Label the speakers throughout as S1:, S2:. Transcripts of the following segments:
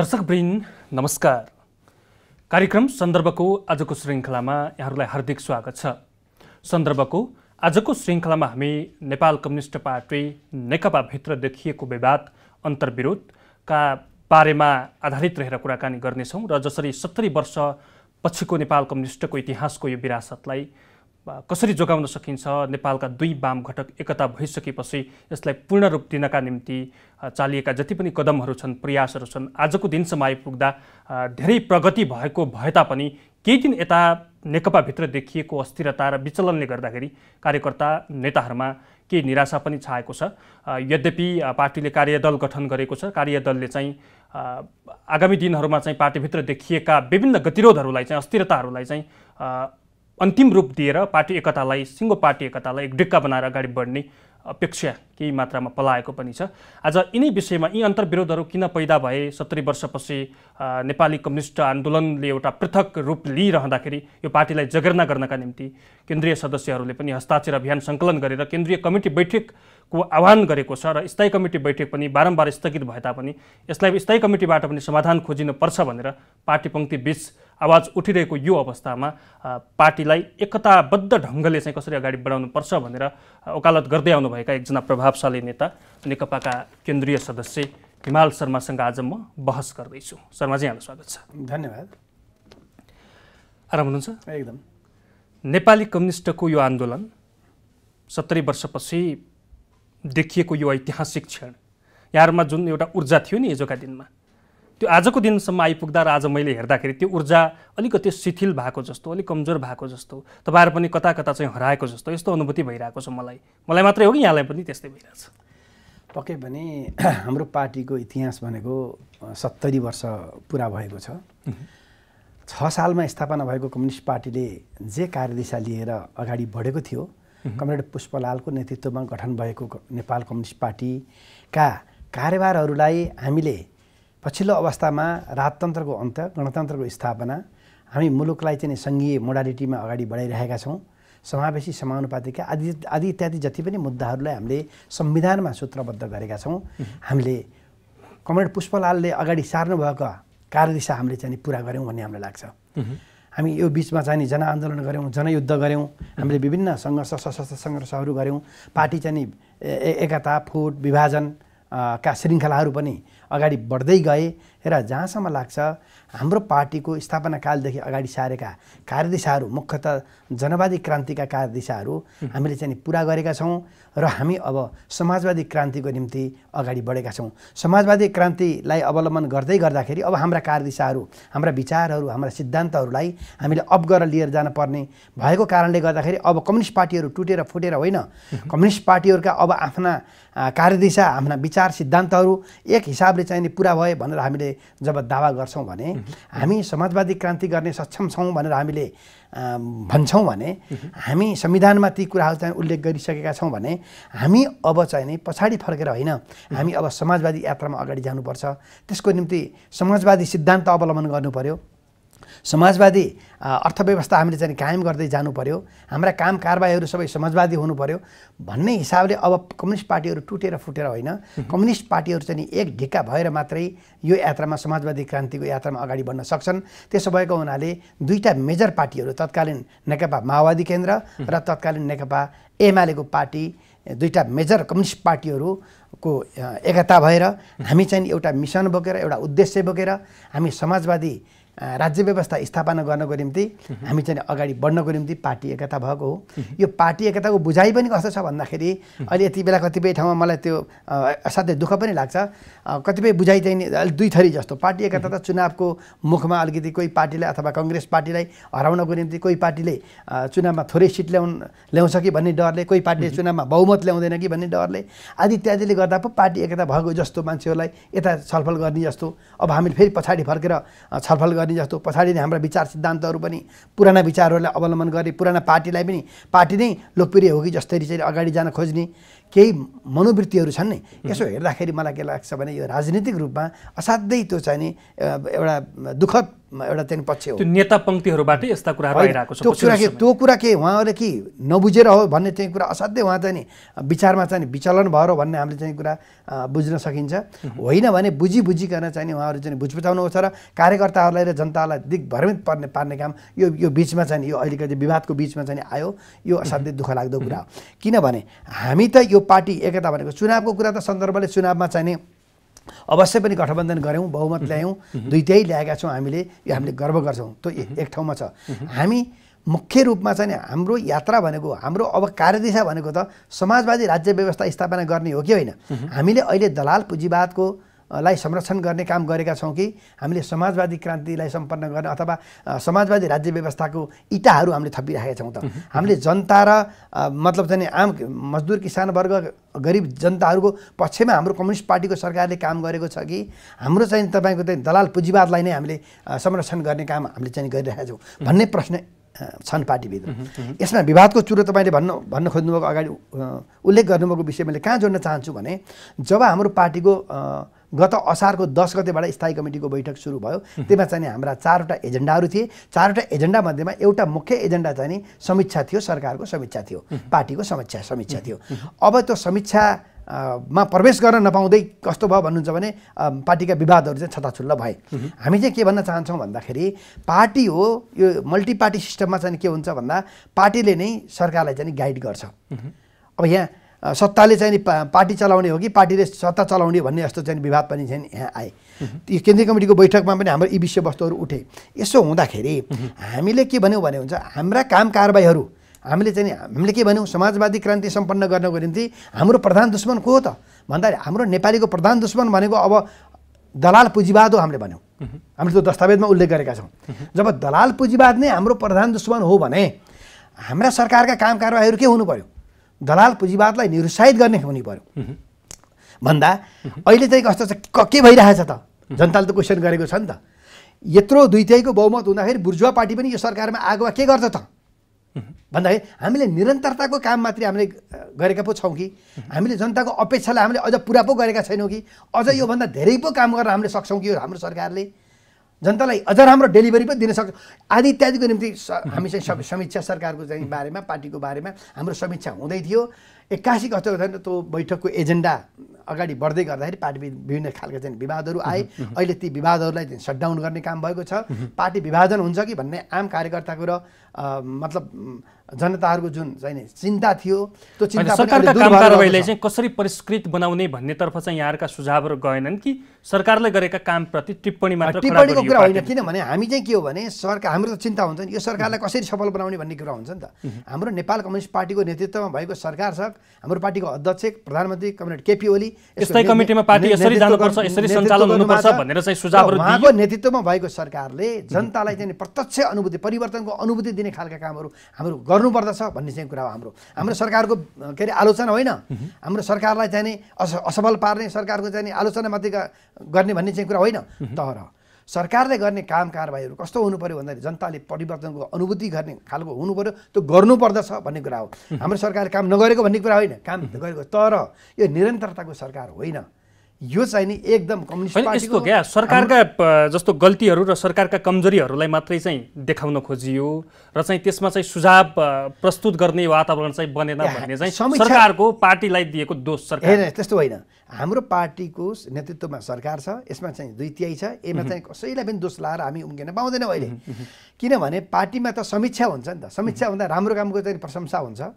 S1: दर्शक वृन्द नमस्कार कार्यक्रम सन्दर्भको आजको श्रृङ्खलामा यहाँहरूलाई हार्दिक स्वागत छ सन्दर्भको आजको श्रृङ्खलामा हामी नेपाल कम्युनिस्ट पार्टी नेकपाभित्र देखिएको विवाद अन्तर्विरोधका बारेमा आधारित रहेर कुराकानी गर्नेछौँ र जसरी सत्तरी वर्ष पछिको नेपाल कम्युनिस्टको इतिहासको यो विरासतलाई कसरी जोगाउन सकिन्छ नेपालका दुई वाम घटक एकता भइसकेपछि यसलाई पूर्ण रूप दिनका निम्ति चालिएका जति पनि कदमहरू छन् प्रयासहरू छन् आजको दिनसम्म आइपुग्दा धेरै प्रगति भएको भए तापनि केही दिन यता नेकपाभित्र देखिएको अस्थिरता र विचलनले गर्दाखेरि कार्यकर्ता नेताहरूमा केही निराशा पनि छाएको छ यद्यपि पार्टीले कार्यदल गठन गरेको छ कार्यदलले चाहिँ आगामी दिनहरूमा चाहिँ पार्टीभित्र देखिएका विभिन्न गतिरोधहरूलाई चाहिँ अस्थिरताहरूलाई चाहिँ अन्तिम रूप दिएर पार्टी एकतालाई सिङ्गो पार्टी एकतालाई एक ढिक्का बनाएर अगाडि बढ्ने अपेक्षा केही मात्रामा पलाएको पनि छ आज यिनै विषयमा यी अन्तर्विरोधहरू किन पैदा भए सत्तरी वर्षपछि नेपाली कम्युनिस्ट आन्दोलनले एउटा पृथक रूप लिइरहँदाखेरि यो पार्टीलाई जगेर्ना गर्नका निम्ति केन्द्रीय सदस्यहरूले पनि हस्ताक्षर अभियान सङ्कलन गरेर केन्द्रीय कमिटी बैठकको आह्वान गरेको छ र स्थायी कमिटी बैठक पनि बारम्बार स्थगित भए तापनि यसलाई स्थायी कमिटीबाट पनि समाधान खोजिनुपर्छ भनेर पार्टी पङ्क्ति बिच आवाज उठिरहेको यो अवस्थामा पार्टीलाई एकताबद्ध ढङ्गले चाहिँ कसरी अगाडि बढाउनुपर्छ भनेर वकालत गर्दै आउनुभएका एकजना प्रभावशाली नेता नेकपाका केन्द्रीय सदस्य हिमाल शर्मासँग आज म बहस गर्दैछु शर्माजी यहाँलाई स्वागत छ धन्यवाद आराम हुनुहुन्छ एकदम नेपाली कम्युनिस्टको यो आन्दोलन सत्तरी वर्षपछि देखिएको यो ऐतिहासिक क्षण यहाँहरूमा जुन एउटा ऊर्जा थियो नि हिजोका दिनमा त्यो आजको दिनसम्म आइपुग्दा र आज मैले हेर्दाखेरि त्यो ऊर्जा अलिकति शिथिल भएको जस्तो अलिक कमजोर भएको जस्तो तपाईँहरू पनि कता कता चाहिँ हराएको जस्तो यस्तो अनुभूति भइरहेको छ मलाई मलाई मात्रै हो कि यहाँलाई पनि त्यस्तै भइरहेछ पक्कै पनि
S2: हाम्रो पार्टीको इतिहास भनेको सत्तरी वर्ष पुरा भएको छ छ सालमा स्थापना भएको कम्युनिस्ट पार्टीले जे कार्यदिशा लिएर अगाडि बढेको थियो कमरेड पुष्पलालको नेतृत्वमा गठन भएको नेपाल कम्युनिस्ट पार्टीका कार्यभारहरूलाई हामीले पछिल्लो अवस्थामा राजतन्त्रको अन्त गणतन्त्रको स्थापना हामी मुलुकलाई चाहिँ सङ्घीय मोडालिटीमा अगाडि बढाइरहेका छौँ समावेशी समानुपातिका आदि आदि इत्यादि जति पनि मुद्दाहरूलाई हामीले संविधानमा सूत्रबद्ध गरेका छौँ हामीले कमरेड पुष्पलालले अगाडि सार्नुभएको कार्यदिशा हामीले चाहिँ पुरा गऱ्यौँ भन्ने हामीलाई लाग्छ हामी यो बिचमा चाहिँ जनआन्दोलन गऱ्यौँ जनयुद्ध गऱ्यौँ हामीले विभिन्न सङ्घर्ष सशस्त्र सङ्घर्षहरू गऱ्यौँ पार्टी चाहिँ एकता फुट विभाजन का श्रृङ्खलाहरू पनि अगाडि बढ्दै गए र जहाँसम्म लाग्छ हाम्रो पार्टीको स्थापना कालदेखि अगाडि सारेका कार्यदिशाहरू मुख्यत जनवादी क्रान्तिका कार्यदिशाहरू हामीले चाहिँ पुरा गरेका छौँ र हामी अब समाजवादी क्रान्तिको निम्ति अगाडि बढेका छौँ समाजवादी क्रान्तिलाई अवलम्बन गर्दै गर्दाखेरि अब हाम्रा कार्यदिशाहरू हाम्रा विचारहरू हाम्रा सिद्धान्तहरूलाई हामीले अप गरेर लिएर जानुपर्ने भएको कारणले गर्दाखेरि अब कम्युनिस्ट पार्टीहरू टुटेर फुटेर होइन कम्युनिस्ट पार्टीहरूका अब आफ्ना कार्यदिशा आफ्ना विचार सिद्धान्तहरू एक हिसाबले हिसाबले नि पुरा भयो भनेर हामीले जब दावा गर्छौँ भने हामी समाजवादी क्रान्ति गर्ने सक्षम छौँ भनेर हामीले भन्छौँ भने हामी संविधानमा ती कुराहरू चाहिँ उल्लेख गरिसकेका छौँ भने हामी अब चाहिँ नि पछाडि फर्केर होइन हामी अब समाजवादी यात्रामा अगाडि जानुपर्छ त्यसको निम्ति समाजवादी सिद्धान्त अवलम्बन गर्नु पऱ्यो समाजवादी अर्थव्यवस्था हामीले चाहिँ कायम गर्दै जानु पर्यो हाम्रा काम कारबाहीहरू सबै समाजवादी हुनु पर्यो भन्ने हिसाबले अब कम्युनिस्ट पार्टीहरू टुटेर फुटेर होइन कम्युनिस्ट पार्टीहरू चाहिँ एक ढिक्का भएर मात्रै यो यात्रामा समाजवादी क्रान्तिको यात्रामा अगाडि बढ्न सक्छन् त्यसो भएको हुनाले दुईवटा मेजर पार्टीहरू तत्कालीन नेकपा माओवादी केन्द्र र तत्कालीन नेकपा एमालेको पार्टी दुईवटा मेजर कम्युनिस्ट पार्टीहरूको एकता भएर हामी चाहिँ एउटा मिसन बोकेर एउटा उद्देश्य बोकेर हामी समाजवादी राज्य व्यवस्था स्थापना गर्नको निम्ति हामी चाहिँ अगाडि बढ्नको निम्ति पार्टी एकता भएको हो यो पार्टी एकताको बुझाइ पनि कस्तो छ भन्दाखेरि अहिले यति बेला कतिपय ठाउँमा मलाई त्यो असाध्यै दुःख पनि लाग्छ कतिपय बुझाइ चाहिँ दुई थरी जस्तो पार्टी एकता त चुनावको मुखमा अलिकति कोही पार्टीलाई अथवा कङ्ग्रेस पार्टीलाई हराउनको निम्ति कोही पार्टीले चुनावमा थोरै सिट ल्याउ ल्याउँछ कि भन्ने डरले कोही पार्टीले चुनावमा बहुमत ल्याउँदैन कि भन्ने डरले आदि इत्यादिले गर्दा पो पार्टी एकता भएको जस्तो मान्छेहरूलाई यता छलफल गर्ने जस्तो अब हामीले फेरि पछाडि फर्केर छलफल गर्ने गर्ने जस्तो पछाडि नै हाम्रा विचार सिद्धान्तहरू पनि पुराना विचारहरूलाई अवलम्बन गर्ने पुराना पार्टीलाई पनि पार्टी नै लोकप्रिय हो कि जस्तरी चाहिँ अगाडि जान खोज्ने केही मनोवृत्तिहरू छन् नि यसो हेर्दाखेरि मलाई के लाग्छ भने यो राजनीतिक रूपमा असाध्यै त्यो चाहिँ नि एउटा दुःखद एउटा चाहिँ पक्ष हो
S1: नेता पङ्क्तिहरूबाट यस्ता कुरा छ त्यो कुरा के
S2: त्यो कुरा के उहाँहरूले कि नबुझेर हो भन्ने चाहिँ कुरा असाध्यै उहाँ चाहिँ नि विचारमा चाहिँ विचलन भएर भन्ने हामीले चाहिँ कुरा बुझ्न सकिन्छ होइन भने बुझी बुझिकन चाहिँ उहाँहरू चाहिँ बुझबुझाउनु छ र कार्यकर्ताहरूलाई र जनतालाई दिग्भ्रमित पर्ने पार्ने काम यो यो बिचमा चाहिँ यो अहिलेको विवादको बिचमा चाहिँ आयो यो असाध्यै दुःख लाग्दो कुरा हो किनभने हामी त यो पार्टी एकता भनेको चुनावको कुरा त सन्दर्भले चुनावमा चाहिने अवश्य पनि गठबन्धन गऱ्यौँ बहुमत ल्यायौँ दुइटै ल्याएका छौँ हामीले यो हामीले गर्व गर्छौँ त्यो एक ठाउँमा छ हामी मुख्य रूपमा चाहिँ हाम्रो यात्रा भनेको हाम्रो अब कार्यदिशा भनेको त समाजवादी राज्य व्यवस्था स्थापना गर्ने हो कि होइन हामीले अहिले दलाल पुँजीवादको लाई संरक्षण गर्ने काम गरेका छौँ कि हामीले समाजवादी क्रान्तिलाई सम्पन्न गर्न अथवा समाजवादी राज्य व्यवस्थाको इटाहरू हामीले थपिराखेका छौँ त हामीले जनता र मतलब चाहिँ आम मजदुर किसान वर्ग गरिब जनताहरूको पक्षमा हाम्रो कम्युनिस्ट पार्टीको सरकारले काम गरेको छ कि हाम्रो चाहिँ तपाईँको चाहिँ दलाल पुँजीवादलाई नै हामीले संरक्षण गर्ने काम हामीले चाहिँ गरिरहेका छौँ भन्ने प्रश्न छन् पार्टीभित्र यसमा विवादको चुरो तपाईँले भन्नु भन्न खोज्नुभएको अगाडि उल्लेख गर्नुभएको विषय मैले कहाँ जोड्न चाहन्छु भने जब हाम्रो पार्टीको गत असारको दस गतेबाट स्थायी कमिटीको बैठक सुरु भयो त्यसमा चाहिँ हाम्रा चारवटा एजेन्डाहरू थिए चारवटा एजेन्डा मध्येमा एउटा मुख्य एजेन्डा चाहिँ समीक्षा थियो सरकारको समीक्षा थियो पार्टीको समीक्षा समीक्षा थियो अब त्यो समीक्षा मा प्रवेश गर्न नपाउँदै कस्तो भयो भन्नुहुन्छ भने पार्टीका विवादहरू चाहिँ छताछुल्ल भए हामी चाहिँ के भन्न चाहन्छौँ भन्दाखेरि पार्टी हो यो मल्टिपार्टी सिस्टममा चाहिँ के हुन्छ भन्दा पार्टीले नै सरकारलाई चाहिँ गाइड गर्छ
S3: अब
S2: यहाँ सत्ताले चाहिँ नि पार्टी चलाउने हो कि पार्टीले सत्ता चलाउने भन्ने जस्तो चाहिँ विवाद पनि चाहिँ यहाँ आए यो केन्द्रीय कमिटीको बैठकमा पनि हाम्रो यी विषयवस्तुहरू उठे यसो हुँदाखेरि हामीले के भन्यौँ भने हुन्छ हाम्रा काम कारबाहीहरू हामीले चाहिँ हामीले के भन्यौँ समाजवादी क्रान्ति सम्पन्न गर्नको निम्ति हाम्रो प्रधान दुश्मन को हो त भन्दा हाम्रो नेपालीको प्रधान दुश्मन भनेको अब दलाल पुँजीवाद हो हामीले भन्यौँ हामीले त्यो दस्तावेजमा उल्लेख गरेका छौँ जब दलाल पुँजीवाद नै हाम्रो प्रधान दुश्मन हो भने हाम्रा सरकारका काम कारबाहीहरू के हुनु पऱ्यो दलाल पुँजीवादलाई निरुत्साहित गर्ने हुने पऱ्यो भन्दा अहिले चाहिँ कस्तो छ के भइरहेछ त जनताले त क्वेसन गरेको छ नि त यत्रो दुइटैको बहुमत हुँदाखेरि बुर्जुवा पार्टी पनि यो सरकारमा आगोमा के गर्छ त भन्दाखेरि हामीले निरन्तरताको काम मात्रै हामीले गरेका पो छौँ कि हामीले जनताको अपेक्षालाई हामीले अझ पुरा पो गरेका छैनौँ कि अझ योभन्दा धेरै पो काम गर्न हामीले सक्छौँ कि हाम्रो सरकारले जनतालाई अझ राम्रो डेलिभरी पनि दिन सक्छ आदि इत्यादिको निम्ति हामी चाहिँ समीक्षा सरकारको चाहिँ बारेमा पार्टीको बारेमा हाम्रो समीक्षा हुँदै थियो एक्कासी कस्तो त्यो बैठकको एजेन्डा अगाडि बढ्दै गर्दाखेरि पार्टी विभिन्न खालका चाहिँ विवादहरू आए अहिले ती विवादहरूलाई चाहिँ सटडाउन गर्ने काम भएको छ पार्टी विभाजन हुन्छ कि भन्ने आम कार्यकर्ताको र मतलब जनताहरूको जुन चाहिँ चिन्ता थियो त्यो चिन्ता सरकारका कारवाहीलाई
S1: चाहिँ कसरी परिष्कृत बनाउने भन्नेतर्फ चाहिँ यहाँका सुझावहरू गएनन् कि सरकारले गरेका कामप्रति टिप्पणी मात्र टिप्पणीको कुरा होइन
S2: किनभने हामी चाहिँ के हो भने सरकार हाम्रो त चिन्ता हुन्छ नि यो सरकारलाई कसरी सफल बनाउने भन्ने कुरा हुन्छ नि त हाम्रो नेपाल कम्युनिस्ट पार्टीको नेतृत्वमा भएको सरकार छ हाम्रो पार्टीको अध्यक्ष प्रधानमन्त्री कम्युनिट केपी ओली यस्तै कमिटीमा पार्टी यसरी जानुपर्छ यसरी सञ्चालन हुनुपर्छ भनेर चाहिँ सुझावहरू उहाँको नेतृत्वमा भएको सरकारले जनतालाई चाहिँ प्रत्यक्ष अनुभूति परिवर्तनको अनुभूति दिने खालका कामहरू हाम्रो गर्नुपर्दछ भन्ने चाहिँ कुरा हो हाम्रो हाम्रो सरकारको के अरे आलोचना होइन हाम्रो सरकारलाई चाहिँ अस असफल पार्ने सरकारको चाहिँ आलोचना मात्रै गर्ने भन्ने चाहिँ कुरा होइन तर सरकारले गर्ने काम कारबाहीहरू कस्तो हुनु पऱ्यो भन्दाखेरि जनताले परिवर्तनको अनुभूति गर्ने खालको हुनु पऱ्यो त्यो गर्नुपर्दछ भन्ने कुरा हो हाम्रो सरकारले काम नगरेको भन्ने कुरा होइन काम गरेको तर यो निरन्तरताको सरकार होइन
S1: यो चाहिँ नि एकदम कम्युनिस्ट यस्तो क्या सरकारका जस्तो गल्तीहरू र सरकारका कमजोरीहरूलाई मात्रै चाहिँ देखाउन खोजियो र चाहिँ त्यसमा चाहिँ सुझाव प्रस्तुत गर्ने वातावरण चाहिँ बनेन भन्ने चाहिँ सरकारको पार्टीलाई दिएको दोष सरकार
S2: त्यस्तो होइन हाम्रो पार्टीको नेतृत्वमा सरकार छ यसमा चाहिँ दुई तिहाई छ यसमा चाहिँ कसैलाई पनि दोष लाएर हामी उम्किन पाउँदैनौँ अहिले किनभने पार्टीमा त समीक्षा हुन्छ नि त समीक्षा हुँदा राम्रो कामको चाहिँ प्रशंसा हुन्छ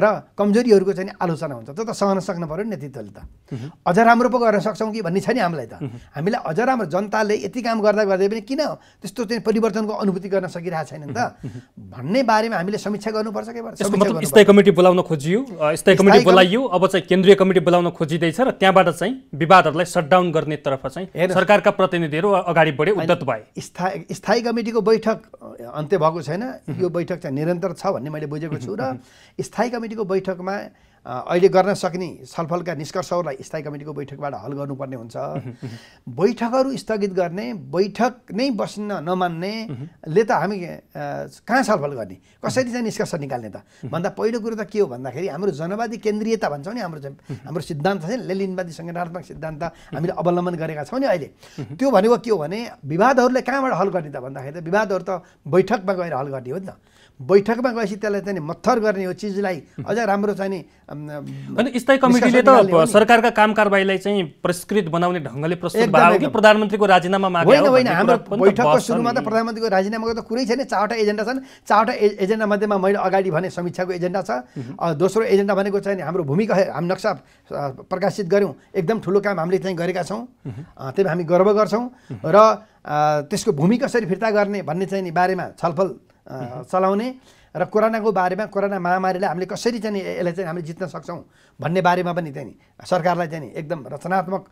S2: र कमजोरीहरूको चाहिँ आलोचना हुन्छ त्यो त सहन सक्नु पऱ्यो नेतृत्वले त अझ राम्रो पो गर्न सक्छौँ कि भन्ने छ नि हामीलाई त हामीलाई अझ राम्रो जनताले यति काम गर्दा गर्दै पनि किन त्यस्तो चाहिँ परिवर्तनको अनुभूति गर्न सकिरहेको छैन नि त भन्ने बारेमा हामीले समीक्षा गर्नुपर्छ के स्थायी
S1: कमिटी बोलाउन खोजियो स्थायी कमिटी बोलाइयो अब चाहिँ केन्द्रीय कमिटी बोलाउन खोजिँदैछ र त्यहाँबाट चाहिँ विवादहरूलाई सटडाउन गर्नेतर्फ चाहिँ सरकारका प्रतिनिधिहरू अगाडि बढे उद्धत भए
S2: स्थायी स्थायी कमिटीको बैठक अन्त्य भएको छैन यो बैठक चाहिँ निरन्तर छ भन्ने मैले बुझेको छु र स्थायी कमिटीको बैठकमा अहिले गर्न सक्ने छलफलका निष्कर्षहरूलाई स्थायी कमिटीको बैठकबाट हल गर्नुपर्ने हुन्छ बैठकहरू स्थगित गर्ने बैठक नै बस्न नमान्नेले त हामी कहाँ छलफल गर्ने कसरी चाहिँ निष्कर्ष निकाल्ने त भन्दा पहिलो कुरो त के हो भन्दाखेरि हाम्रो जनवादी केन्द्रीयता भन्छौँ नि हाम्रो हाम्रो सिद्धान्त छ नि लेलिनवादी सङ्गठनात्मक सिद्धान्त हामीले अवलम्बन गरेका छौँ नि अहिले त्यो भनेको के हो भने विवादहरूलाई कहाँबाट हल गर्ने त भन्दाखेरि त विवादहरू त बैठकमा गएर हल गर्ने हो नि त बैठकमा गएपछि त्यसलाई चाहिँ मत्थर गर्ने हो चिजलाई अझ राम्रो चाहिँ अनि
S1: स्थायी कमिटीले त सरकारका काम कारवाहीलाई चाहिँ परिष्कृत बनाउने ढङ्गले प्रस्तुत प्रधानमन्त्रीको राजीनामा होइन होइन हाम्रो बैठकको सुरुमा त
S2: प्रधानमन्त्रीको राजीनामाको त कुरै छैन चारवटा एजेन्डा छन् चारवटा एजेन्डा मध्येमा मैले अगाडि भने समीक्षाको एजेन्डा
S3: छ
S2: दोस्रो एजेन्डा भनेको चाहिँ हाम्रो भूमिका हामी नक्सा प्रकाशित गऱ्यौँ एकदम ठुलो काम हामीले चाहिँ गरेका छौँ त्यही हामी गर्व गर्छौँ र त्यसको भूमि कसरी फिर्ता गर्ने भन्ने चाहिँ बारेमा छलफल चलाउने र कोरोनाको बारेमा कोरोना महामारीलाई हामीले कसरी चाहिँ यसलाई चाहिँ हामीले जित्न सक्छौँ भन्ने बारेमा पनि त्यहाँनिर सरकारलाई चाहिँ एकदम रचनात्मक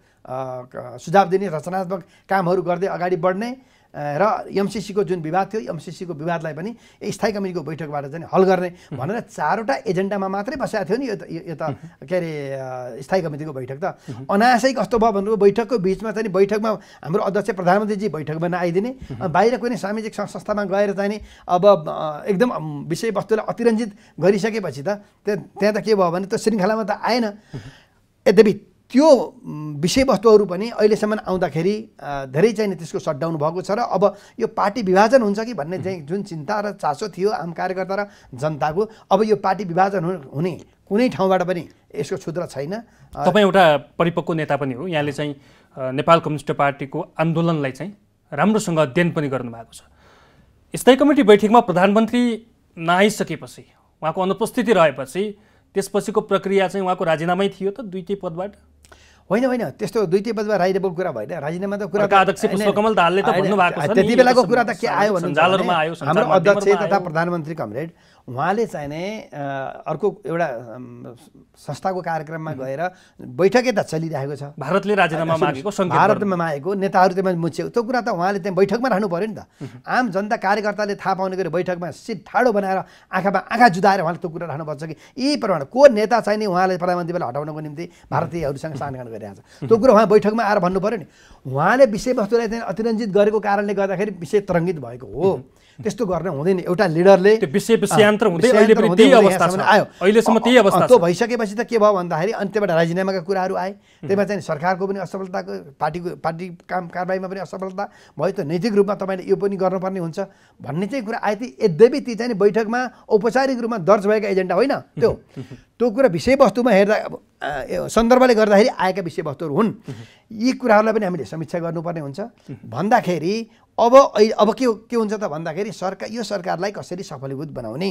S2: सुझाव दिने रचनात्मक कामहरू गर्दै अगाडि बढ्ने र एमसिसीको जुन विवाद थियो एमसिसीको विवादलाई पनि स्थायी कमिटीको बैठकबाट चाहिँ हल गर्ने भनेर चारवटा एजेन्डामा मात्रै बसेको थियो नि यो त यो त के अरे स्थायी कमिटीको बैठक त अनासै कस्तो भयो भन्नु बैठकको बिचमा चाहिँ बैठकमा हाम्रो अध्यक्ष प्रधानमन्त्रीजी बैठकमा नआइदिने बाहिर कुनै सामाजिक संस्थामा गएर चाहिँ अब एकदम विषयवस्तुलाई अतिरञ्जित गरिसकेपछि त त्यहाँ त के भयो भने त्यो श्रृङ्खलामा त आएन यद्यपि त्यो विषयवस्तुहरू पनि अहिलेसम्म आउँदाखेरि धेरै चाहिँ त्यसको सटडाउन भएको छ र अब यो पार्टी विभाजन हुन्छ कि भन्ने चाहिँ जुन चिन्ता र चासो थियो आम कार्यकर्ता र जनताको अब यो पार्टी विभाजन हुने कुनै ठाउँबाट पनि यसको छुद्र छैन तपाईँ
S1: एउटा परिपक्व नेता पनि हो यहाँले चाहिँ नेपाल कम्युनिस्ट पार्टीको आन्दोलनलाई चाहिँ राम्रोसँग अध्ययन पनि गर्नुभएको छ स्थायी कमिटी बैठकमा प्रधानमन्त्री नआइसकेपछि उहाँको अनुपस्थिति रहेपछि त्यसपछिको प्रक्रिया चाहिँ उहाँको राजीनामै थियो त दुईटै पदबाट
S2: होइन होइन त्यस्तो दुईटै पदमा राजीनामाको कुरा भएन राजीनामा त कुरा दाहालले त्यति बेलाको कुरा त के आयो भने हाम्रो अध्यक्ष तथा प्रधानमन्त्री कमरेड उहाँले चाहिँ चाहिने अर्को एउटा संस्थाको कार्यक्रममा गएर बैठकै त चलिरहेको छ भारतले राजीनामा मागेको भारतमा मागेको नेताहरू त्यहाँ मुछेको त्यो कुरा त उहाँले त्यहाँ बैठकमा राख्नु पऱ्यो नि त आम जनता कार्यकर्ताले थाहा पाउने गरी बैठकमा सिट ठाडो बनाएर आँखामा आँखा जुदाएर उहाँले त्यो कुरा राख्नुपर्छ कि यी प्रमाण को नेता चाहिँ नि उहाँले प्रधानमन्त्रीबाट हटाउनको निम्ति भारतीयहरूसँग सानगान गरिरहेको छ त्यो कुरा उहाँ बैठकमा आएर भन्नु पऱ्यो नि उहाँले विषयवस्तुलाई चाहिँ अतिरञ्जित गरेको कारणले गर्दाखेरि विषय तरङ्गित भएको हो त्यस्तो गर्न हुँदैन एउटा लिडरले अहिलेसम्म त्यही अवस्था त्यो भइसकेपछि त के भयो भन्दाखेरि अनि त्यहाँबाट राजीनामाका कुराहरू आए त्यसमा चाहिँ सरकारको पनि असफलताको पार्टीको पार्टी काम कारवाहीमा पनि असफलता भयो त नैतिक रूपमा तपाईँले यो पनि गर्नुपर्ने हुन्छ भन्ने चाहिँ कुरा आए ती यद्यपि ती चाहिँ बैठकमा औपचारिक रूपमा दर्ज भएका एजेन्डा होइन त्यो त्यो कुरा विषयवस्तुमा हेर्दा अब सन्दर्भले गर्दाखेरि आएका विषयवस्तुहरू हुन् यी कुराहरूलाई पनि हामीले समीक्षा गर्नुपर्ने हुन्छ भन्दाखेरि अब अब के के हुन्छ त भन्दाखेरि सरकार यो सरकारलाई कसरी सफलीभूत बनाउने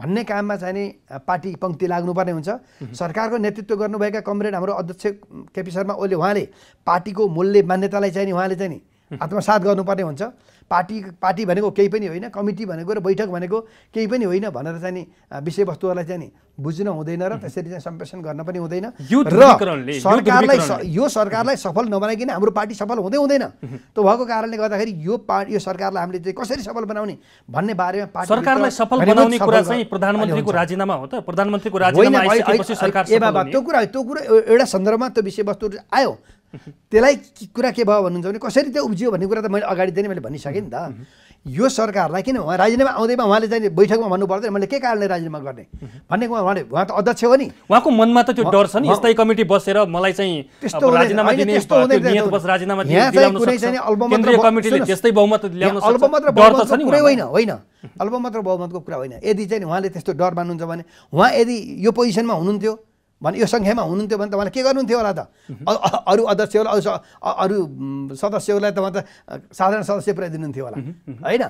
S2: भन्ने काममा नि पार्टी पङ्क्ति लाग्नुपर्ने हुन्छ सरकारको नेतृत्व गर्नुभएका कमरेड हाम्रो अध्यक्ष केपी शर्मा ओली उहाँले पार्टीको मूल्य मान्यतालाई नि उहाँले चाहिँ आत्मसात गर्नुपर्ने हुन्छ पार्टी पार्टी भनेको केही पनि होइन कमिटी भनेको र बैठक भनेको केही पनि होइन भनेर चाहिँ नि विषयवस्तुहरूलाई चाहिँ नि बुझ्न हुँदैन र त्यसरी चाहिँ सम्प्रेषण गर्न पनि हुँदैन र सरकारलाई यो सरकारलाई सफल नबनाइकन हाम्रो पार्टी सफल हुँदै हुँदैन त्यो भएको कारणले गर्दाखेरि यो पार्टी यो सरकारलाई हामीले चाहिँ कसरी सफल बनाउने भन्ने बारेमा पार्टी सरकारलाई सफल बनाउने कुरा चाहिँ प्रधानमन्त्रीको
S1: राजीनामा हो त प्रधानमन्त्रीको राजीनामा त्यो कुरा
S2: त्यो कुरा एउटा सन्दर्भमा त्यो विषयवस्तु आयो त्यसलाई कुरा के भयो भन्नुहुन्छ भने कसरी त्यो उब्जियो भन्ने कुरा त मैले अगाडि अगाडिदेखि मैले भनिसकेँ नि त यो सरकारलाई किन उहाँ राजीनामा आउँदैमा उहाँले चाहिँ बैठकमा भन्नु पर्दैन मैले के कारणले राजीनामा गर्ने भन्ने कुरा उहाँले उहाँ त अध्यक्ष हो नि
S1: उहाँको मनमा त त्यो डर छ नि यस्तै कमिटी बसेर मलाई चाहिँ त्यस्तो होइन
S2: होइन अल्पमत्र मात्र बहुमतको कुरा होइन यदि चाहिँ उहाँले त्यस्तो डर मान्नुहुन्छ भने उहाँ यदि यो पोजिसनमा हुनुहुन्थ्यो भने यो सङ्ख्यामा हुनुहुन्थ्यो भने तपाईँले के गर्नुहुन्थ्यो होला त अरू अध्यक्षहरूलाई अरू अरू सदस्यहरूलाई त साधारण सदस्य पुऱ्याइदिनुहुन्थ्यो होला होइन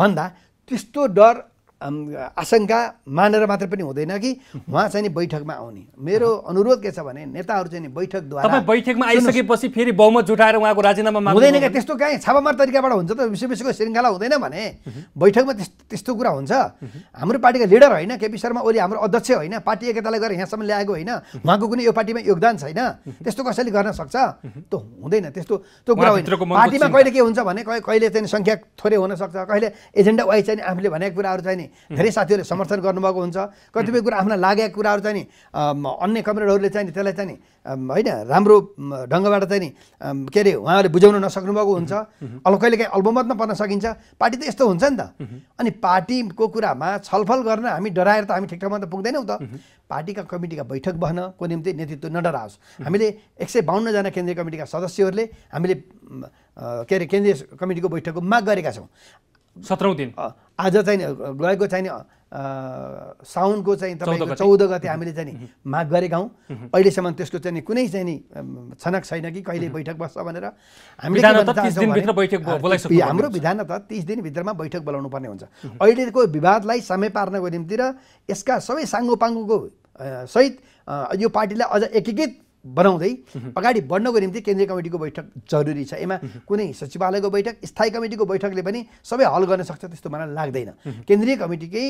S2: भन्दा त्यस्तो डर आशङ्का मानेर मात्र पनि हुँदैन कि उहाँ चाहिँ नि बैठकमा आउने मेरो अनुरोध के छ भने नेताहरू चाहिँ नि
S1: बैठकद्वारा बैठकमा आइसकेपछि फेरि बहुमत जुटाएर उहाँको राजीनामा हुँदैन क्या
S2: त्यस्तो कहीँ छापामार तरिकाबाट हुन्छ त विश्वविश्वको श्रृङ्खला हुँदैन भने बैठकमा त्यस्तो कुरा हुन्छ हाम्रो पार्टीका लिडर होइन केपी शर्मा ओली हाम्रो अध्यक्ष होइन पार्टी एकतालाई गरेर यहाँसम्म ल्याएको होइन उहाँको कुनै यो पार्टीमा योगदान छैन त्यस्तो कसैले गर्न सक्छ त्यो हुँदैन त्यस्तो त्यो कुरा होइन पार्टीमा कहिले के हुन्छ भने कहिले चाहिँ सङ्ख्या थोरै हुनसक्छ कहिले एजेन्डा वाइज चाहिँ आफूले भनेको कुराहरू चाहिँ धेरै साथीहरूले समर्थन गर्नुभएको हुन्छ कतिपय कुरा आफ्ना लागेका कुराहरू चाहिँ नि अन्य कमरेडहरूले चाहिँ त्यसलाई चाहिँ नि होइन राम्रो ढङ्गबाट चाहिँ नि के अरे उहाँहरूले बुझाउन नसक्नुभएको हुन्छ अब कहिले काहीँ अल्बमतमा पर्न सकिन्छ पार्टी त यस्तो हुन्छ नि त अनि पार्टीको कुरामा छलफल गर्न हामी डराएर त हामी ठिक ठाउँमा त पुग्दैनौँ त पार्टीका कमिटीका बैठक बहनको निम्ति नेतृत्व नडराओस् हामीले एक सय बाहन्नजना केन्द्रीय कमिटीका सदस्यहरूले हामीले के अरे केन्द्रीय कमिटीको बैठकको माग गरेका छौँ सत्रौँ दिन आज चाहिँ गएको चाहिँ नि साउनको चाहिँ तपाईँको चौध गते हामीले चाहिँ माग गरेका हौँ अहिलेसम्म त्यसको चाहिँ कुनै चाहिँ नि छनक छैन कि कहिले बैठक बस्छ भनेर हामीले हाम्रो विधान त तिस दिनभित्रमा बैठक बोलाउनु पर्ने हुन्छ अहिलेको विवादलाई समय पार्नको निम्ति र यसका सबै साङ्गो पाङ्गोको सहित यो पार्टीलाई अझ एकीकृत बनाउँदै अगाडि बढ्नको निम्ति केन्द्रीय कमिटीको बैठक जरुरी छ यसमा कुनै सचिवालयको बैठक स्थायी कमिटीको बैठकले पनि सबै हल गर्न सक्छ त्यस्तो मलाई लाग्दैन केन्द्रीय कमिटीकै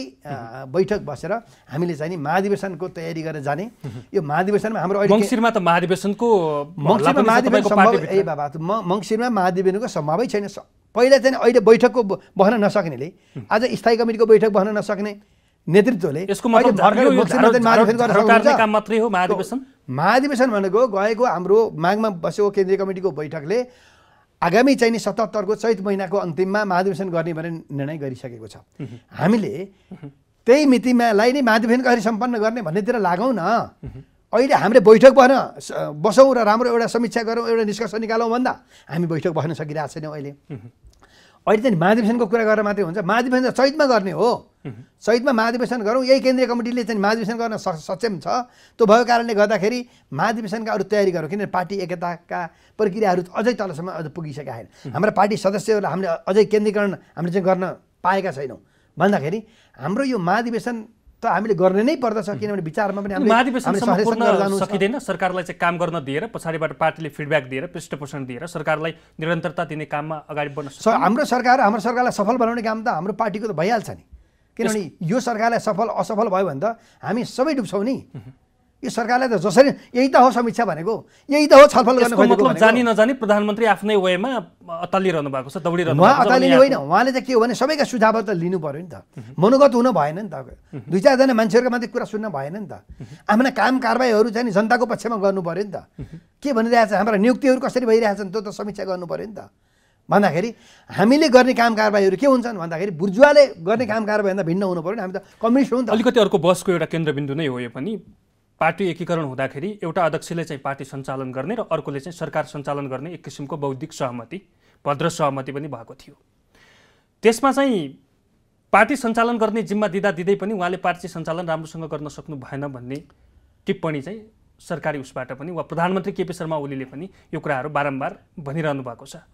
S2: बैठक बसेर हामीले चाहिँ नि महाधिवेशनको तयारी गरेर जाने यो महाधिवेशनमा हाम्रो
S1: महाधिवेशनको ए
S2: बाबा मङ्सिरमा महाधिवेशनको सम्भावै छैन पहिला चाहिँ अहिले बैठकको बहन नसक्नेले आज स्थायी कमिटीको बैठक बहन नसक्ने नेतृत्वले महाधिवेशन भनेको गएको हाम्रो मागमा बसेको केन्द्रीय कमिटीको बैठकले आगामी चाहिने सतहत्तरको चैत महिनाको अन्तिममा महाधिवेशन गर्ने भनेर निर्णय गरिसकेको छ हामीले त्यही मितिमालाई नै महाधिवेशन कसरी सम्पन्न गर्ने भन्नेतिर लागौँ न अहिले हामीले बैठक भएन बसौँ र राम्रो एउटा समीक्षा गरौँ एउटा निष्कर्ष निकालौँ भन्दा हामी बैठक बस्न सकिरहेको छैनौँ अहिले अहिले चाहिँ महाधिवेशनको कुरा गरेर मात्रै हुन्छ महाधिवेशन त चैतमा गर्ने हो चैतमा महाधिवेशन गरौँ यही केन्द्रीय कमिटीले चाहिँ महाधिवेशन गर्न सक्षम छ त्यो भएको कारणले गर्दाखेरि महाधिवेशनका अरू तयारी गरौँ किनभने पार्टी एकताका प्रक्रियाहरू अझै तलसम्म अझ पुगिसकेका छैन हाम्रो पार्टी सदस्यहरूलाई हामीले अझै केन्द्रीकरण हामीले चाहिँ गर्न पाएका छैनौँ भन्दाखेरि हाम्रो यो महाधिवेशन त हामीले गर्ने नै पर्दछ किनभने विचारमा पनि
S1: सकिँदैन सरकारलाई चाहिँ काम गर्न दिएर पछाडिबाट पार्टीले फिडब्याक दिएर पृष्ठपोषण दिएर सरकारलाई निरन्तरता दिने काममा अगाडि बढ्न सक्छ हाम्रो
S2: सरकार हाम्रो सरकारलाई सफल बनाउने काम त हाम्रो पार्टीको त भइहाल्छ नि किनभने यो सरकारलाई सफल असफल भयो भने त हामी सबै डुब्छौँ नि यो सरकारलाई त जसरी यही त हो समीक्षा भनेको यही त हो छलफल गर्नु मतलब जानी
S1: नजानी प्रधानमन्त्री आफ्नै वेमा अतालिरहनु भएको छ दौडिरहनु उहाँ अतालिने होइन
S2: उहाँले चाहिँ के हो भने सबैका सुझावहरू त लिनु पऱ्यो नि त मनोगत हुन भएन नि त दुई चारजना मान्छेहरूको मात्रै कुरा सुन्न भएन नि त आफ्ना काम कारवाहीहरू चाहिँ जनताको पक्षमा गर्नु पऱ्यो नि त के भनिरहेछ हाम्रा नियुक्तिहरू कसरी भइरहेछन् त्यो त समीक्षा गर्नु पऱ्यो नि त भन्दाखेरि हामीले गर्ने काम कारवाहीहरू के हुन्छन् भन्दाखेरि बुर्जुवाले गर्ने काम भन्दा भिन्न हुनु पऱ्यो नि हामी त कम्युनिस्ट हो नि
S1: त अलिकति अर्को बसको एउटा केन्द्रबिन्दु नै हो यो पनि पार्टी एकीकरण हुँदाखेरि एउटा अध्यक्षले चाहिँ पार्टी सञ्चालन गर्ने र अर्कोले चाहिँ सरकार सञ्चालन गर्ने एक किसिमको बौद्धिक सहमति भद्र सहमति पनि भएको थियो त्यसमा चाहिँ पार्टी सञ्चालन गर्ने जिम्मा दिँदा दिँदै पनि उहाँले पार्टी सञ्चालन राम्रोसँग गर्न सक्नु भएन भन्ने टिप्पणी चाहिँ सरकारी उसबाट पनि वा प्रधानमन्त्री केपी शर्मा ओलीले पनि यो कुराहरू बारम्बार भनिरहनु भएको छ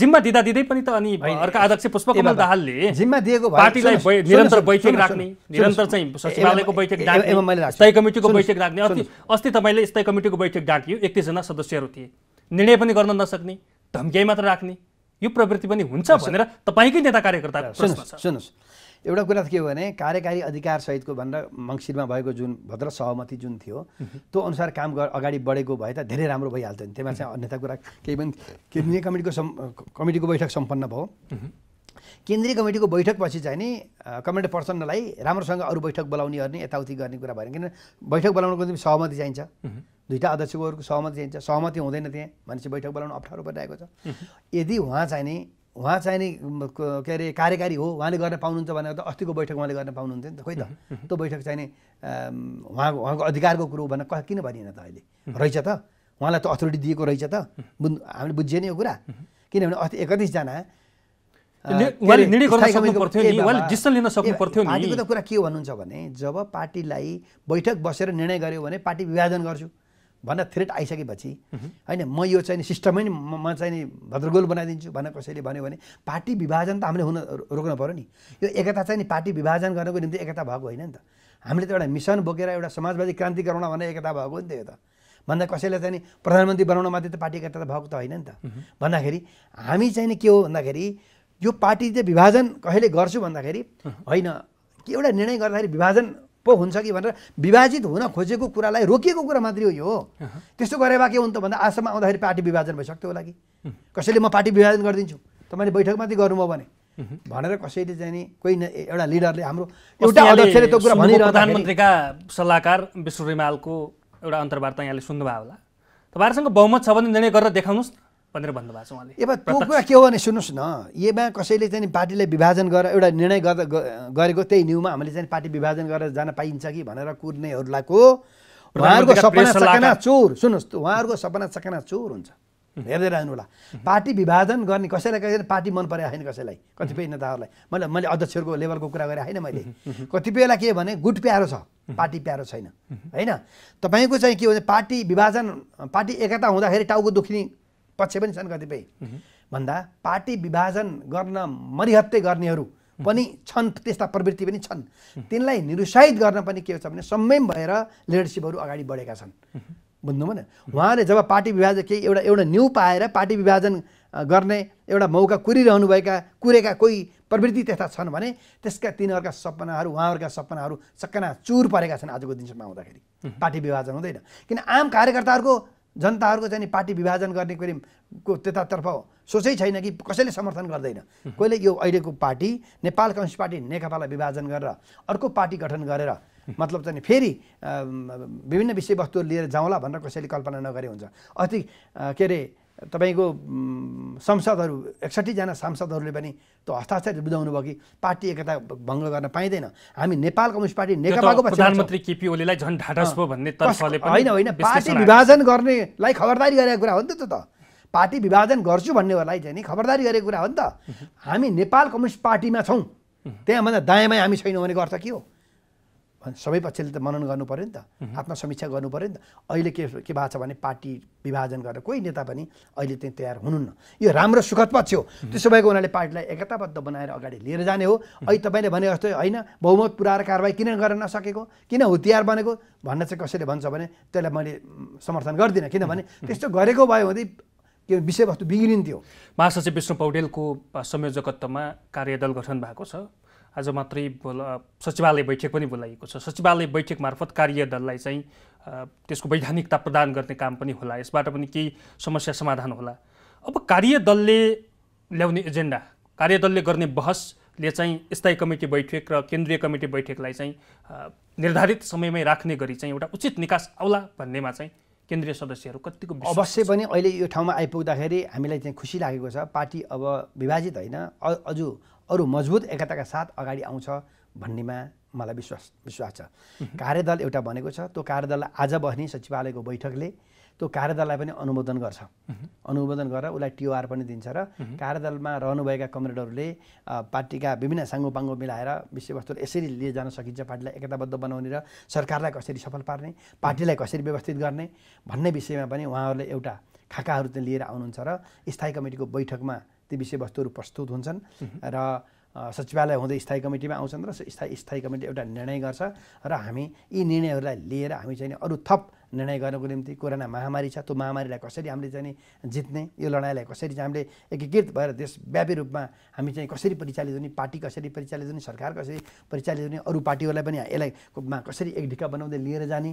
S1: जिम्मा दिँदा दिँदै पनि त अनि अर्का अध्यक्ष पुष्पकमल दाहालले जिम्मा दिएको पार्टीलाई निरन्तर बैठक राख्ने निरन्तर चाहिँ सचिवालयको बैठक डाक्ने स्थायी कमिटीको बैठक राख्ने अस्ति अस्ति तपाईँले स्थायी कमिटीको बैठक डाकियो एकतिसजना सदस्यहरू थिए निर्णय पनि गर्न नसक्ने धम्क्याइ मात्र राख्ने यो प्रवृत्ति पनि हुन्छ भनेर तपाईँकै नेता कार्यकर्ता सुन्नुहोस्
S2: एउटा कुरा त के हो भने कार्यकारी अधिकारसहितको भनेर मङ्सिरमा भएको जुन भद्र सहमति जुन थियो त्यो अनुसार काम अगाडि बढेको भए त धेरै राम्रो भइहाल्थ्यो नि त्यसमा चाहिँ अन्यथा कुरा केही पनि केन्द्रीय कमिटीको सम् कमिटीको बैठक सम्पन्न भयो केन्द्रीय कमिटीको बैठकपछि चाहिँ नि कमिटी पर्सनलाई राम्रोसँग अरू बैठक बोलाउने गर्ने यताउति गर्ने कुरा भएन किनभने बैठक बोलाउनुको निम्ति सहमति चाहिन्छ दुईवटा अध्यक्षकोहरूको सहमति चाहिन्छ सहमति हुँदैन त्यहाँ मान्छे बैठक बोलाउनु अप्ठ्यारो परिरहेको छ यदि उहाँ चाहिँ नि उहाँ चाहिने के अरे कार्यकारी हो उहाँले गर्न पाउनुहुन्छ भनेर त अस्तिको बैठक उहाँले गर्न पाउनुहुन्थ्यो नि त खोइ त त्यो बैठक चाहिने उहाँको उहाँको अधिकारको कुरो भनेर क किन भनिएन त अहिले रहेछ त उहाँलाई त अथोरिटी दिएको रहेछ त बुझ हामीले बुझियो नि यो कुरा किनभने अस्ति एकतिसजना
S3: पार्टीको त
S2: कुरा के भन्नुहुन्छ भने जब पार्टीलाई बैठक बसेर निर्णय गर्यो भने पार्टी विभाजन गर्छु भनेर थ्रेट आइसकेपछि होइन म यो चाहिँ सिस्टमै म चाहिँ भद्रगोल बनाइदिन्छु भनेर कसैले भन्यो भने पार्टी विभाजन त हामीले हुन रोक्न पऱ्यो नि यो एकता चाहिँ नि पार्टी विभाजन गर्नको निम्ति एकता भएको होइन नि त हामीले त एउटा मिसन बोकेर एउटा समाजवादी क्रान्ति गराउन भनेर एकता भएको नि त यो त भन्दा कसैले चाहिँ नि प्रधानमन्त्री बनाउन मात्रै त पार्टी एकता त भएको त होइन नि त भन्दाखेरि हामी चाहिँ नि के हो भन्दाखेरि यो पार्टी चाहिँ विभाजन कहिले गर्छु भन्दाखेरि होइन एउटा निर्णय गर्दाखेरि विभाजन पो हुन्छ कि भनेर विभाजित हुन खोजेको कुरालाई रोकिएको कुरा मात्रै हो यो त्यस्तो गरे बा के हुन् त भन्दा आसाममा आउँदाखेरि पार्टी विभाजन भइसक्थ्यो होला कि कसैले म पार्टी विभाजन गरिदिन्छु तपाईँले बैठक मात्रै गर्नुभयो भने भनेर कसैले चाहिँ नि कोही एउटा लिडरले हाम्रो एउटा अध्यक्षले त्यो कुरा भनिरह प्रधानमन्त्रीका
S1: सल्लाहकार विश्व रिमालको एउटा अन्तर्वार्ता यहाँले सुन्नुभयो होला तपाईँहरूसँग बहुमत छ भने निर्णय गरेर देखाउनुहोस् भनेर भन्नुभएको छ उहाँले एबा त्यो कुरा
S2: के हो भने सुन्नुहोस् न एमा कसैले चाहिँ पार्टीलाई विभाजन गरेर एउटा निर्णय गर्दा गरेको त्यही न्युमा हामीले चाहिँ पार्टी विभाजन गरेर जान पाइन्छ कि भनेर कुर्नेहरूलाई उहाँहरूको सपना सकना चोर सुन्नुहोस् उहाँहरूको सपना सकना चोर हुन्छ हेर्दै रहनु होला पार्टी विभाजन गर्ने कसैलाई कसैलाई पार्टी मन परेको छैन कसैलाई कतिपय नेताहरूलाई मैले मैले अध्यक्षहरूको लेभलको कुरा गरेँ होइन मैले कतिपयलाई के भने गुट प्यारो छ पार्टी प्यारो छैन होइन तपाईँको चाहिँ के भने पार्टी विभाजन पार्टी एकता हुँदाखेरि टाउको दुख्ने पक्ष पनि छन् कतिपय भन्दा पार्टी विभाजन गर्न मरिहत्ते गर्नेहरू पनि छन् त्यस्ता प्रवृत्ति पनि छन् तिनलाई निरुत्साहित गर्न पनि के छ भने संयम भएर लिडरसिपहरू अगाडि बढेका छन् बुझ्नुभयो नि उहाँले जब पार्टी विभाजन केही एउटा एउटा न्यु पाएर पार्टी विभाजन गर्ने एउटा मौका कुरिरहनुभएका कुरेका कोही प्रवृत्ति त्यस्ता छन् भने त्यसका तिनीहरूका सपनाहरू उहाँहरूका सपनाहरू चक्कना चुर परेका छन् आजको दिनसम्म आउँदाखेरि पार्टी विभाजन हुँदैन किन आम कार्यकर्ताहरूको जनताहरूको चाहिँ पार्टी विभाजन गर्ने कुरो को त्यतातर्फ सोचै छैन कि कसैले समर्थन गर्दैन कोहीले यो अहिलेको पार्टी नेपाल कम्युनिस्ट पार्टी नेकपालाई विभाजन गरेर अर्को पार्टी गठन गरेर मतलब चाहिँ फेरि विभिन्न विषयवस्तुहरू लिएर जाउँला भनेर कसैले कल्पना नगरे हुन्छ अति के अरे तपाईँको संसदहरू एकसट्ठीजना सांसदहरूले पनि त्यो हस्ताक्षर बुझाउनु भयो कि पार्टी एकता भङ्ग गर्न पाइँदैन हामी नेपाल कम्युनिस्ट पार्टी नेकपाको प्रधानमन्त्री
S1: केपी ओलीलाई झन् ढाटस भयो भन्ने होइन होइन पार्टी विभाजन
S2: गर्नेलाई खबरदारी गरेको कुरा हो नि त त्यो त पार्टी विभाजन गर्छु भन्नेहरूलाई चाहिँ नि खबरदारी गरेको कुरा हो नि त हामी नेपाल कम्युनिस्ट पार्टीमा छौँ त्यहाँभन्दा दायाँमा हामी छैनौँ भने गर्छ के हो सबै पक्षले त मनन गर्नु पऱ्यो नि त आत्मसमीक्षा गर्नु पऱ्यो नि त अहिले के के भएको छ भने पार्टी विभाजन गरेर कोही नेता पनि अहिले त्यहाँ तयार हुनुहुन्न यो राम्रो सुखद पक्ष हो त्यसो भएको हुनाले पार्टीलाई एकताबद्ध बनाएर अगाडि लिएर जाने हो अहिले तपाईँले भने जस्तै होइन बहुमत पुऱ्याएर कारवाही किन गर्न नसकेको किन हुतियार बनेको भन्ने चाहिँ कसैले भन्छ भने त्यसलाई मैले समर्थन गर्दिनँ किनभने त्यस्तो गरेको भयो भने के विषयवस्तु बिग्रिन्थ्यो
S1: महासचिव विष्णु पौडेलको संयोजकत्वमा कार्यदल गठन भएको छ आज मात्रै बोला सचिवालय बैठक पनि बोलाइएको छ सचिवालय बैठक मार्फत कार्यदललाई चाहिँ त्यसको वैधानिकता प्रदान गर्ने काम पनि होला यसबाट पनि केही समस्या समाधान होला अब कार्यदलले ल्याउने एजेन्डा कार्यदलले गर्ने बहसले चाहिँ स्थायी कमिटी बैठक र केन्द्रीय कमिटी बैठकलाई चाहिँ निर्धारित समयमै राख्ने गरी चाहिँ एउटा उचित निकास आउला भन्नेमा चाहिँ केन्द्रीय सदस्यहरू कतिको
S2: अवश्य पनि अहिले यो ठाउँमा आइपुग्दाखेरि हामीलाई चाहिँ खुसी लागेको छ पार्टी अब विभाजित होइन अझ अरू मजबुत एकताका साथ अगाडि आउँछ भन्नेमा मलाई विश्वास विश्वास छ कार्यदल एउटा बनेको छ त्यो कार्यदललाई आज बस्ने सचिवालयको बैठकले त्यो कार्यदललाई पनि अनुमोदन गर्छ अनुमोदन गरेर उसलाई टिओआर पनि दिन्छ र कार्यदलमा रहनुभएका कमरेडहरूले पार्टीका विभिन्न साङ्गोपाङ्गो मिलाएर विषयवस्तुलाई यसरी लिएर जान सकिन्छ पार्टीलाई एकताबद्ध बनाउने र सरकारलाई कसरी सफल पार्ने पार्टीलाई कसरी व्यवस्थित गर्ने भन्ने विषयमा पनि उहाँहरूले एउटा खाकाहरू चाहिँ लिएर आउनुहुन्छ र स्थायी कमिटीको बैठकमा ती विषयवस्तुहरू प्रस्तुत हुन्छन् र सचिवालय हुँदै स्थायी कमिटीमा आउँछन् र स्थायी स्थायी कमिटी एउटा निर्णय गर्छ र हामी यी निर्णयहरूलाई लिएर हामी चाहिँ अरू थप निर्णय गर्नको निम्ति कोरोना महामारी छ त्यो महामारीलाई कसरी हामीले चाहिँ जित्ने यो लडाइँलाई कसरी चाहिँ हामीले एकीकृत भएर देशव्यापी रूपमा हामी चाहिँ कसरी परिचालित हुने पार्टी कसरी परिचालित हुने सरकार कसरी परिचालित हुने अरू पार्टीहरूलाई पनि यसलाई कसरी एक ढिक्का बनाउँदै लिएर जाने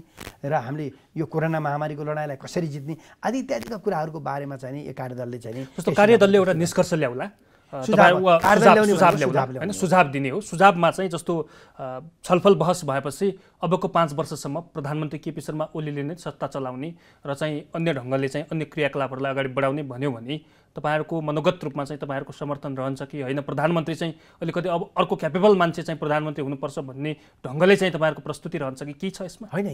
S2: र हामीले यो कोरोना महामारीको लडाइँलाई कसरी जित्ने आदि इत्यादिका कुराहरूको बारेमा चाहिँ यो कार्यदलले चाहिँ
S1: कार्यदलले एउटा निष्कर्ष ल्याउला होइन सुझाव दिने हो सुझावमा चाहिँ जस्तो छलफल बहस भएपछि अबको पाँच वर्षसम्म प्रधानमन्त्री केपी शर्मा ओलीले नै सत्ता चलाउने र चाहिँ अन्य ढङ्गले चाहिँ अन्य क्रियाकलापहरूलाई अगाडि बढाउने भन्यो भने तपाईँहरूको मनोगत रूपमा चाहिँ तपाईँहरूको समर्थन रहन्छ कि होइन प्रधानमन्त्री चाहिँ अलिकति अब अर्को क्यापेबल मान्छे चाहिँ प्रधानमन्त्री हुनुपर्छ भन्ने ढङ्गले चाहिँ तपाईँहरूको प्रस्तुति रहन्छ कि के छ यसमा होइन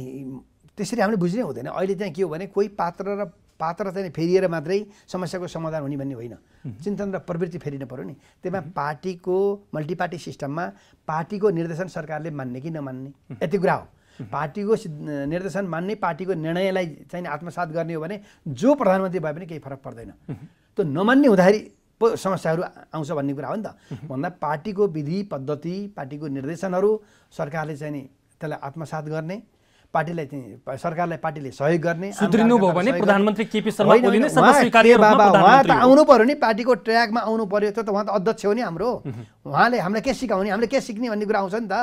S2: त्यसरी हामीले बुझ्नै हुँदैन अहिले चाहिँ के हो भने कोही पात्र र पात्र चाहिँ फेरिएर मात्रै समस्याको समाधान हुने भन्ने होइन चिन्तन र प्रवृत्ति फेरिन पऱ्यो नि त्यसमा पार्टीको मल्टिपार्टी सिस्टममा पार्टीको निर्देशन सरकारले मान्ने कि नमान्ने यति कुरा हो पार्टीको निर्देशन मान्ने पार्टीको निर्णयलाई चाहिँ आत्मसात गर्ने हो भने जो प्रधानमन्त्री भए पनि केही फरक पर्दैन त्यो नमान्ने हुँदाखेरि पो समस्याहरू आउँछ भन्ने कुरा हो नि त भन्दा पार्टीको विधि पद्धति पार्टीको निर्देशनहरू सरकारले चाहिँ त्यसलाई आत्मसात गर्ने पार्टीलाई चाहिँ सरकारलाई पार्टीले सहयोग गर्ने सुध्रिनुभयो भने प्रधानमन्त्री केपी शर्मा ओली नै बाबा उहाँ त आउनु पर्यो नि पार्टीको ट्र्याकमा आउनु पर्यो त्यो त उहाँ त अध्यक्ष हो नि हाम्रो उहाँले हामीलाई के सिकाउने हामीले के सिक्ने भन्ने कुरा आउँछ नि त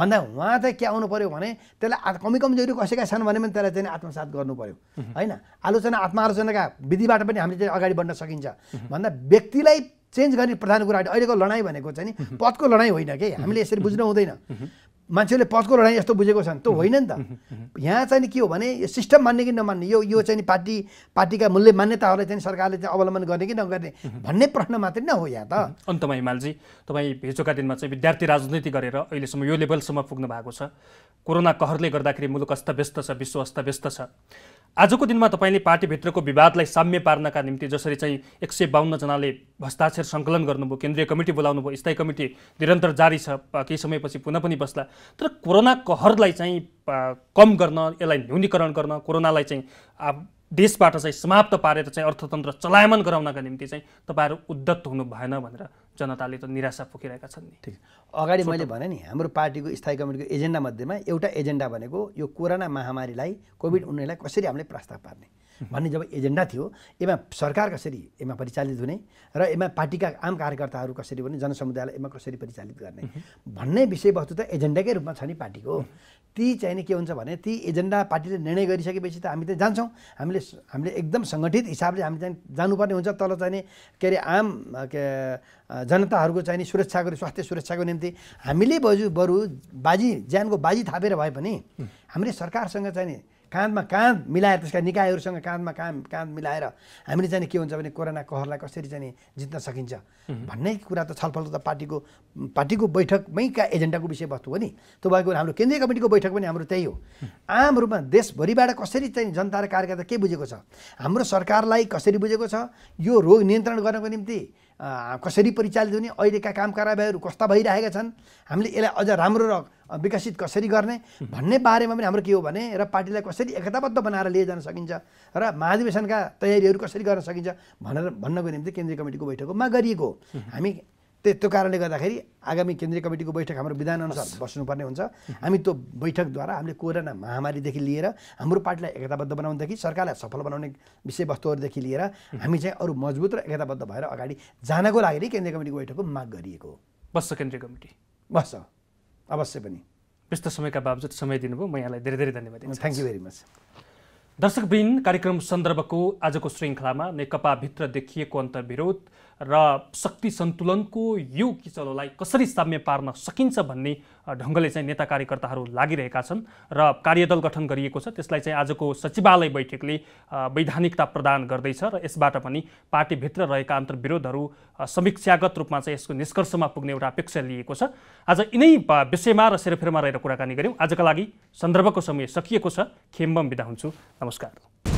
S2: भन्दा उहाँ चाहिँ के आउनु पऱ्यो भने त्यसलाई कमी कमजोरी कसैका छन् भने पनि त्यसलाई चाहिँ आत्मसात गर्नु पऱ्यो होइन आलोचना आत्मालोचनाका विधिबाट पनि हामीले चाहिँ अगाडि बढ्न सकिन्छ भन्दा व्यक्तिलाई चेन्ज गर्ने प्रधान कुरा अहिलेको लडाइँ भनेको चाहिँ नि पदको लडाइँ होइन कि हामीले यसरी बुझ्नु हुँदैन मान्छेले पदको लडाइँ यस्तो बुझेको छन् त होइन नि त यहाँ चाहिँ के हो भने यो सिस्टम मान्ने कि नमान्ने यो यो चाहिँ पार्टी पार्टीका मूल्य मान्यताहरूलाई चाहिँ सरकारले चाहिँ अवलम्बन गर्ने कि नगर्ने भन्ने प्रश्न मात्रै न हो यहाँ त
S1: अन्तमा हिमालजी तपाईँ हिजोका दिनमा चाहिँ विद्यार्थी राजनीति गरेर अहिलेसम्म यो लेभलसम्म पुग्नु भएको छ कोरोना कहरले गर्दाखेरि मुलुक अस्तव्यस्त छ विश्व अस्तव्यस्त छ आजको दिनमा तपाईँले पार्टीभित्रको विवादलाई साम्य पार्नका निम्ति जसरी चाहिँ एक सय बाहन्नजनाले हस्ताक्षर सङ्कलन गर्नुभयो केन्द्रीय कमिटी बोलाउनु भयो स्थायी कमिटी निरन्तर जारी छ केही समयपछि पुनः पनि बस्ला तर कोरोना कहरलाई चाहिँ कम गर्न यसलाई न्यूनीकरण गर्न कोरोनालाई चाहिँ देशबाट चाहिँ समाप्त पारेर चाहिँ अर्थतन्त्र चलायमन गराउनका निम्ति चाहिँ तपाईँहरू उद्धत हुनु भएन भनेर जनताले त निराशा पोखिरहेका छन् नि ठिक
S2: अगाडि मैले भने नि हाम्रो पार्टीको स्थायी कमिटीको एजेन्डा मध्येमा एउटा एजेन्डा भनेको यो कोरोना महामारीलाई कोभिड उन्नाइसलाई कसरी हामीले प्रस्ताव पार्ने भन्ने जब एजेन्डा थियो यसमा सरकार कसरी यसमा परिचालित हुने र यसमा पार्टीका आम कार्यकर्ताहरू कसरी हुने जनसमुदायलाई यसमा कसरी परिचालित गर्ने भन्ने विषयवस्तु त एजेन्डाकै रूपमा छ नि पार्टीको ती चाहिने के हुन्छ भने ती एजेन्डा पार्टीले निर्णय गरिसकेपछि त हामी त जान्छौँ हामीले हामीले एकदम सङ्गठित हिसाबले हामी चाहिँ जानुपर्ने हुन्छ तल चाहिने के अरे आम के जनताहरूको चाहिने सुरक्षाको स्वास्थ्य सुरक्षाको निम्ति हामीले बजु बरु बाजी ज्यानको बाजी थापेर भए पनि हामीले सरकारसँग चाहिने काँधमा काँध मिलाएर त्यसका निकायहरूसँग काँधमा काँध काँध मिलाएर हामीले चाहिँ के हुन्छ भने कोरोना कहरलाई कसरी चाहिँ जित्न सकिन्छ भन्ने कुरा त छलफल त पार्टीको पार्टीको बैठकमै बैठकमैका एजेन्डाको विषयवस्तु हो नि त्यो भएको हाम्रो केन्द्रीय कमिटीको बैठक पनि हाम्रो त्यही हो आम रूपमा देशभरिबाट कसरी चाहिँ जनता र कार्यकर्ता के बुझेको छ हाम्रो सरकारलाई कसरी बुझेको छ यो रोग नियन्त्रण गर्नको निम्ति कसरी परिचालित हुने अहिलेका काम कारबाहीहरू कस्ता भइरहेका छन् हामीले यसलाई अझ राम्रो र विकसित कसरी गर्ने भन्ने बारेमा पनि हाम्रो के हो भने र पार्टीलाई कसरी एकताबद्ध बनाएर लिएर जान सकिन्छ र महाधिवेशनका तयारीहरू कसरी गर्न सकिन्छ भनेर भन्नको निम्ति केन्द्रीय बैठकको बैठकमा गरिएको हामी त्यो कारणले गर्दाखेरि आगामी केन्द्रीय कमिटीको बैठक हाम्रो विधानअनुसार बस्नुपर्ने हुन्छ हामी त्यो बैठकद्वारा हामीले कोरोना महामारीदेखि लिएर हाम्रो पार्टीलाई एकताबद्ध बनाउनेदेखि सरकारलाई सफल बनाउने विषयवस्तुहरूदेखि लिएर हामी चाहिँ अरू मजबुत र एकताबद्ध भएर अगाडि जानको लागि नै केन्द्रीय कमिटीको बैठकको
S1: माग गरिएको बस्छ केन्द्रीय कमिटी बस्छ अवश्य पनि व्यस्त समयका बावजुद समय दिनुभयो म यहाँलाई धेरै धेरै धन्यवाद थ्याङ्क यू भेरी मच दर्शकबिन कार्यक्रम सन्दर्भको आजको श्रृङ्खलामा नेकपाभित्र देखिएको अन्तर्विरोध र शक्ति सन्तुलनको यो किचलोलाई कसरी साम्य पार्न सकिन्छ भन्ने ढङ्गले चाहिँ नेता कार्यकर्ताहरू लागिरहेका छन् र कार्यदल गठन गरिएको छ त्यसलाई चाहिँ आजको सचिवालय बैठकले वैधानिकता प्रदान गर्दैछ र यसबाट पनि पार्टीभित्र रहेका अन्तर्विरोधहरू समीक्षागत रूपमा चाहिँ यसको निष्कर्षमा पुग्ने एउटा अपेक्षा लिएको छ आज यिनै विषयमा र सेरोफेरोमा रहेर कुराकानी गऱ्यौँ आजका लागि सन्दर्भको समय सकिएको छ खेम्बम बिदा हुन्छु नमस्कार